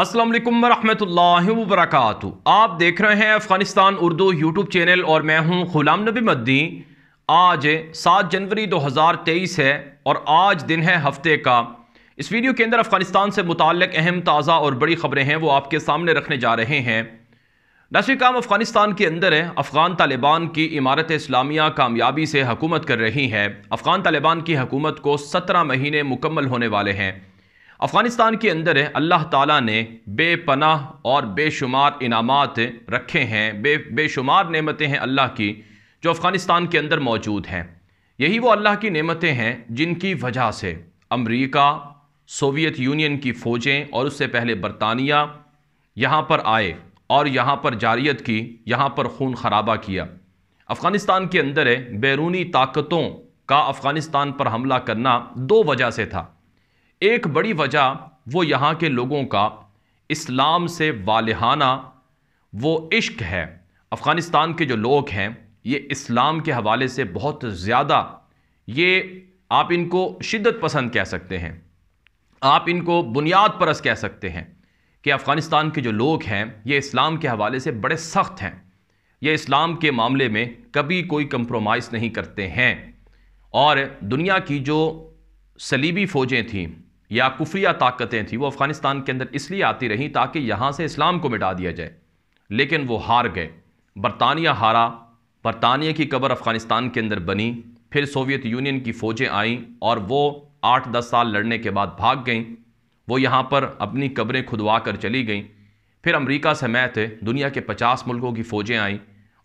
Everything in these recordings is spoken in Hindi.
अस्सलाम वालेकुम वरहमतुल्लाहि आप देख रहे हैं अफ़गानिस्तान उर्दू यूट्यूब चैनल और मैं हूं गुलाम नबी मद्दी आज 7 जनवरी 2023 है और आज दिन है हफ्ते का इस वीडियो के अंदर अफ़गानिस्तान से मुतक अहम ताज़ा और बड़ी ख़बरें हैं वो आपके सामने रखने जा रहे हैं नशी काम अफ़गानिस्तान के अंदर है अफ़गान तालिबान की इमारत इस्लामिया कामयाबी से हकूमत कर रही है अफ़गान तालिबान की हकूमत को सत्रह महीने मुकम्मल होने वाले हैं अफ़गानिस्तान के अंदर अल्लाह ताला ने बेपनाह और बेशुमार इनामात रखे हैं बे बेशुमार नेमतें हैं अल्लाह की जो अफ़गानिस्तान के अंदर मौजूद हैं यही वो अल्लाह की नेमतें हैं जिनकी वजह से अमरीका सोवियत यूनियन की फ़ौजें और उससे पहले बरतानिया यहाँ पर आए और यहाँ पर जारियत की यहाँ पर खून खराबा किया अफ़गानिस्तान के अंदर बैरूनी ताकतों का अफ़गानिस्तान पर हमला करना दो वजह से था एक बड़ी वजह वो यहाँ के लोगों का इस्लाम से वालहाना वो इश्क है अफ़गानिस्तान के जो लोग हैं ये इस्लाम के हवाले से बहुत ज़्यादा ये आप इनको शिद्दत पसंद कह सकते हैं आप इनको बुनियाद परस कह सकते हैं कि अफ़गानिस्तान के जो लोग हैं ये इस्लाम के हवाले से बड़े सख्त हैं ये इस्लाम के मामले में कभी कोई कंप्रोमाइज़ नहीं करते हैं और दुनिया की जो सलीबी फ़ौजें थीं या कुफ्रिया ताकतें थी वो अफ़गानिस्तान के अंदर इसलिए आती रहीं ताकि यहाँ से इस्लाम को मिटा दिया जाए लेकिन वो हार गए बरतानिया हारा बरतानिया की कबर अफ़गानिस्तान के अंदर बनी फिर सोवियत यूनियन की फ़ौजें आईं और वो आठ दस साल लड़ने के बाद भाग गईं वो यहाँ पर अपनी कबरें खुदवा कर चली गईं फिर अमेरिका समेत दुनिया के पचास मुल्कों की फ़ौजें आईं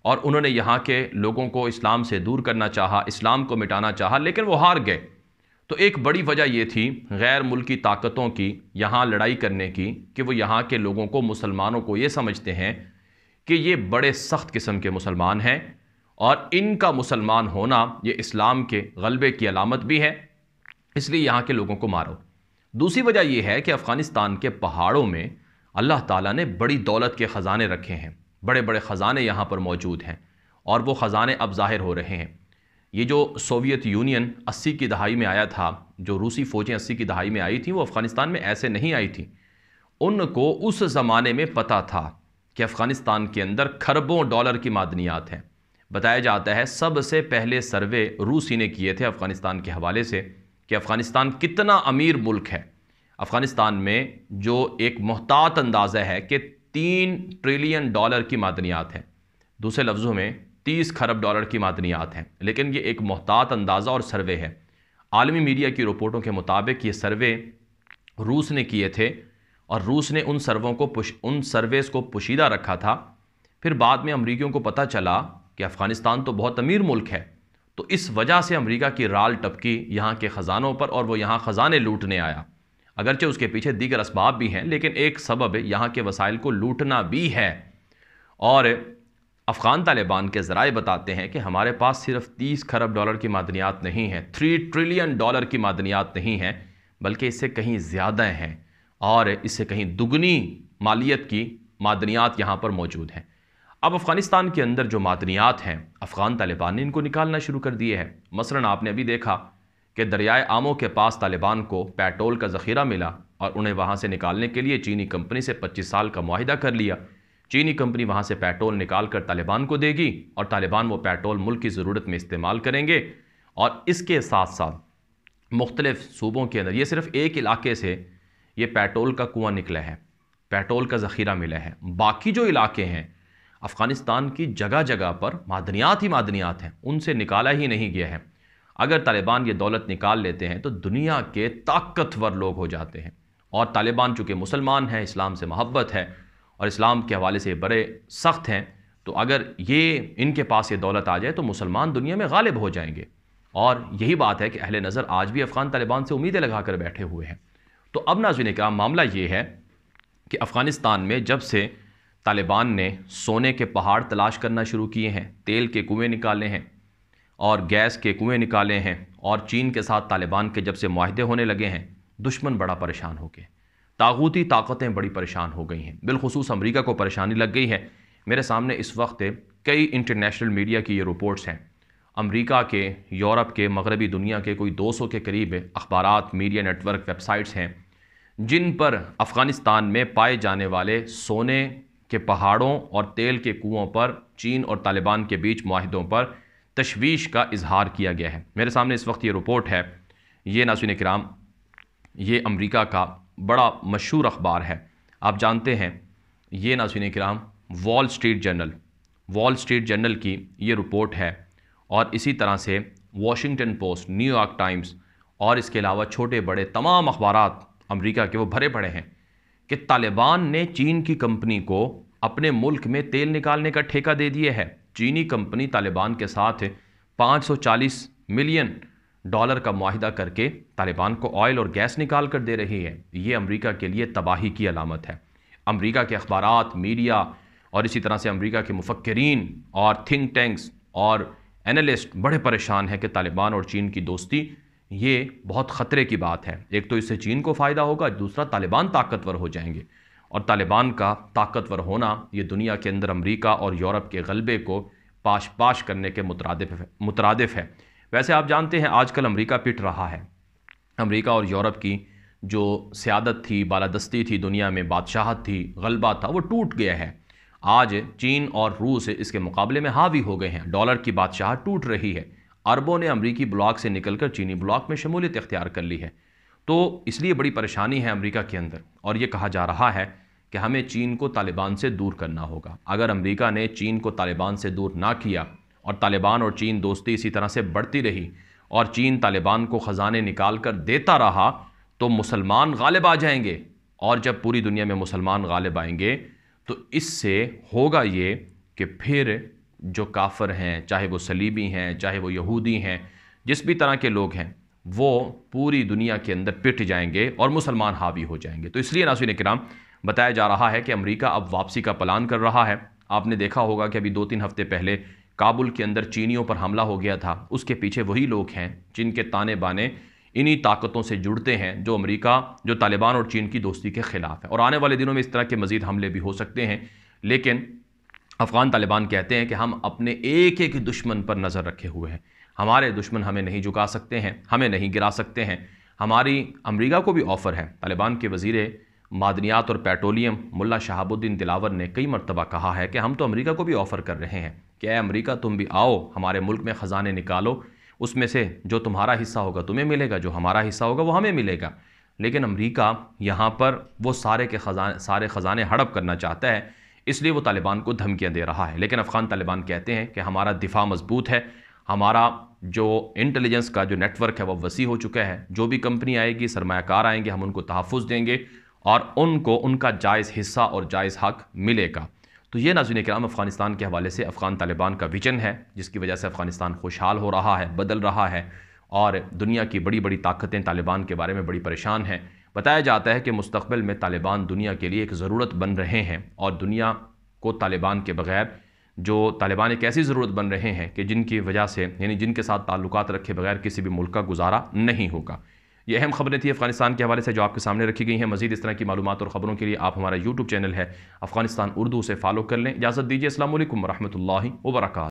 और उन्होंने यहाँ के लोगों को इस्लाम से दूर करना चाहा इस्लाम को मिटाना चाहा लेकिन वो हार गए तो एक बड़ी वजह ये थी गैर मुल्की ताकतों की यहाँ लड़ाई करने की कि वो यहाँ के लोगों को मुसलमानों को ये समझते हैं कि ये बड़े सख्त किस्म के मुसलमान हैं और इनका मुसलमान होना ये इस्लाम के गलबे की अलामत भी है इसलिए यहाँ के लोगों को मारो दूसरी वजह यह है कि अफ़गानिस्तान के पहाड़ों में अल्लाह ताला ने बड़ी दौलत के ख़ज़ाने रखे हैं बड़े बड़े ख़ज़ाने यहाँ पर मौजूद हैं और वो ख़ज़ाने अब ज़ाहिर हो रहे हैं ये जो सोवियत यूनियन 80 की दहाई में आया था जो रूसी फ़ौजें 80 की दहाई में आई थी वो अफ़गानिस्तान में ऐसे नहीं आई थी उनको उस ज़माने में पता था कि अफ़गानिस्तान के अंदर खरबों डॉलर की मादनियात हैं बताया जाता है सबसे पहले सर्वे रूसी ने किए थे अफ़गानिस्तान के हवाले से कि अफ़गानिस्तान कितना अमीर मुल्क है अफ़गानिस्तान में जो एक मोहतात अंदाज़ा है कि तीन ट्रिलियन डॉलर की मादनियात हैं दूसरे लफ्ज़ों में 30 खरब डॉलर की मादनियात हैं लेकिन ये एक मोहतात अंदाज़ा और सर्वे है आलमी मीडिया की रिपोर्टों के मुताबिक ये सर्वे रूस ने किए थे और रूस ने उन सर्वों को पुश उन सर्वेस को पोशीदा रखा था फिर बाद में अमरीकियों को पता चला कि अफ़गानिस्तान तो बहुत अमीर मुल्क है तो इस वजह से अमरीका की राल टपकी यहाँ के ख़जानों पर और वो यहाँ ख़जाने लूटने आया अगरचे उसके पीछे दीगर इसबाब भी हैं लेकिन एक सबब यहाँ के वसाइल को लूटना भी है और अफ़गान तालिबान के ज़राए बताते हैं कि हमारे पास सिर्फ 30 खरब डॉलर की मादनियात नहीं है 3 ट्रिलियन डॉलर की मादनियात नहीं है बल्कि इससे कहीं ज़्यादा हैं और इससे कहीं दुगनी मालियत की मादनियात यहाँ पर मौजूद हैं अब अफ़गानिस्तान के अंदर जो मादनियात हैं अफ़गान तालिबान ने इनको निकालना शुरू कर दिए हैं मसला आपने अभी देखा कि दरियाए आमों के पास तालिबान को पेट्रोल का ज़ख़ीरा मिला और उन्हें वहाँ से निकालने के लिए चीनी कंपनी से पच्चीस साल का माहिदा कर लिया चीनी कंपनी वहाँ से पेट्रोल निकाल कर तालिबान को देगी और तालिबान वो पेट्रोल मुल्क की ज़रूरत में इस्तेमाल करेंगे और इसके साथ साथ मुख्तलिफ़ सूबों के अंदर ये सिर्फ एक इलाके से ये पेट्रोल का कुआं निकला है पेट्रोल का ज़ख़ीरा मिला है बाकी जो इलाके हैं अफ़गानिस्तान की जगह जगह पर मादनियात ही मादनियात हैं उनसे निकाला ही नहीं गया है अगर तालिबान ये दौलत निकाल लेते हैं तो दुनिया के ताकतवर लोग हो जाते हैं और तालिबान चूँकि मुसलमान हैं इस्लाम से महब्बत है और इस्लाम के हवाले से बड़े सख्त हैं तो अगर ये इनके पास ये दौलत आ जाए तो मुसलमान दुनिया में गालिब हो जाएंगे और यही बात है कि अहल नज़र आज भी अफ़गान तालिबान से उम्मीदें लगा कर बैठे हुए हैं तो अब नाजुन का मामला ये है कि अफ़गानिस्तान में जब से तालिबान ने सोने के पहाड़ तलाश करना शुरू किए हैं तेल के कुएँ निकाले हैं और गैस के कुएँ निकाले हैं और चीन के साथ तालिबान के जब से माहदे होने लगे हैं दुश्मन बड़ा परेशान हो गए तागूती ताकतें बड़ी परेशान हो गई हैं बिलखसूस अमरीका को परेशानी लग गई है मेरे सामने इस वक्त कई इंटरनेशनल मीडिया की ये रिपोर्ट्स हैं अमरीका के यूरोप के मगरबी दुनिया के कोई 200 के करीब अखबार मीडिया नेटवर्क वेबसाइट्स हैं जिन पर अफ़गानिस्तान में पाए जाने वाले सोने के पहाड़ों और तेल के कुओं पर चीन और तालिबान के बीच माहदों पर तशवीश का इजहार किया गया है मेरे सामने इस वक्त ये रिपोर्ट है ये नासिन कराम ये अमरीका का बड़ा मशहूर अखबार है आप जानते हैं ये नाजिन कराम Wall Street Journal Wall Street Journal की ये रिपोर्ट है और इसी तरह से वॉशिंगटन पोस्ट न्यूयॉर्क टाइम्स और इसके अलावा छोटे बड़े तमाम अखबार अमरीका के वो भरे पड़े हैं कि तालिबान ने चीन की कंपनी को अपने मुल्क में तेल निकालने का ठेका दे दिया है चीनी कंपनी तालिबान के साथ 540 मिलियन डॉलर का माहिदा करके तालिबान को ऑयल और गैस निकाल कर दे रही है ये अमरीका के लिए तबाही की अलामत है अमरीका के अखबार मीडिया और इसी तरह से अमरीका के मुफक्रीन और थिंक टैंक्स और एनालिस्ट बड़े परेशान हैं कि तालिबान और चीन की दोस्ती ये बहुत ख़तरे की बात है एक तो इससे चीन को फ़ायदा होगा दूसरा तालिबान ताकतवर हो जाएंगे और तालिबान का ताकतवर होना ये दुनिया के अंदर अमेरिका और यूरोप के गलबे को पाश पाश करने के मुतरद मुतरदफ है वैसे आप जानते हैं आजकल अमेरिका पिट रहा है अमेरिका और यूरोप की जो सियादत थी बालादस्ती थी दुनिया में बादशाहत थी गलबा था वो टूट गया है आज चीन और रूस इसके मुकाबले में हावी हो गए हैं डॉलर की बादशाह टूट रही है अरबों ने अमरीकी ब्लॉक से निकलकर चीनी ब्लॉक में शमूलियत इख्तियार कर ली है तो इसलिए बड़ी परेशानी है अमरीका के अंदर और ये कहा जा रहा है कि हमें चीन को तालिबान से दूर करना होगा अगर अमेरिका ने चीन को तालिबान से दूर ना किया और तालिबान और चीन दोस्ती इसी तरह से बढ़ती रही और चीन तालिबान को ख़जाने निकाल कर देता रहा तो मुसलमान गालिब आ जाएंगे और जब पूरी दुनिया में मुसलमान गालिब आएंगे तो इससे होगा ये कि फिर जो काफर हैं चाहे वो सलीबी हैं चाहे वो यहूदी हैं जिस भी तरह के लोग हैं वो पूरी दुनिया के अंदर पिट जाएंगे और मुसलमान हावी हो जाएंगे तो इसलिए नासिन कराम बताया जा रहा है कि अमेरिका अब वापसी का प्लान कर रहा है आपने देखा होगा कि अभी दो तीन हफ्ते पहले काबुल के अंदर चीनियों पर हमला हो गया था उसके पीछे वही लोग हैं जिनके ताने बाने इन्हीं ताकतों से जुड़ते हैं जो अमेरिका जो तालिबान और चीन की दोस्ती के ख़िलाफ़ है और आने वाले दिनों में इस तरह के मज़ीद हमले भी हो सकते हैं लेकिन अफ़गान तालिबान कहते हैं कि हम अपने एक एक दुश्मन पर नज़र रखे हुए हैं हमारे दुश्मन हमें नहीं झुका सकते हैं हमें नहीं गिरा सकते हैं हमारी अमरीका को भी ऑफ़र है तालिबान के वज़ी मादनियात और पेट्रोलियम मुल्ला शहाबुद्दीन दिलावर ने कई मरतबा कहा है कि हम तो अमरीका को भी ऑफ़र कर रहे हैं कि अय अमरीका तुम भी आओ हमारे मुल्क में ख़जाने निकालो उसमें से जो तुम्हारा हिस्सा होगा तुम्हें मिलेगा जो हमारा हिस्सा होगा वो हमें मिलेगा लेकिन अमरीका यहाँ पर वो सारे के खजाने सारे ख़जाने हड़प करना चाहता है इसलिए वो तालिबान को धमकियाँ दे रहा है लेकिन अफ़गान तालिबान कहते हैं कि हमारा दिफा मजबूत है हमारा जो इंटेलिजेंस का जो नेटवर्क है वह वसी हो चुका है जो भी कंपनी आएगी सरमाकार आएंगे हम उनको तहफ़ देंगे और उनको उनका जायज़ हिस्सा और जायज़ हक मिलेगा तो ये नाजुन कराम अफ़गानिस्तान के हवाले से अफ़गान तालिबान का विजन है जिसकी वजह से अफ़गानिस्तान खुशहाल हो रहा है बदल रहा है और दुनिया की बड़ी बड़ी ताकतें तालिबान के बारे में बड़ी परेशान हैं बताया जाता है कि मुस्तबिल में तालिबान दुनिया के लिए एक ज़रूरत बन रहे हैं और दुनिया को तालिबान के बगैर जो तालिबान एक ऐसी ज़रूरत बन रहे हैं कि जिनकी वजह से यानी जिनके साथ ताल्लुक रखे बगैर किसी भी मुल्क का गुजारा नहीं होगा ये अहम खबरें थी अफगानिस्तान के हवाले से जो आपके सामने रखी गई हैं मजीद इस तरह की मालूम और ख़बरों के लिए आप हमारा यूट्यूब चैनल है अफगानिस्तान उर्दू से फॉलो कर लें इजाज़त दीजिए असल वरहमल वर्का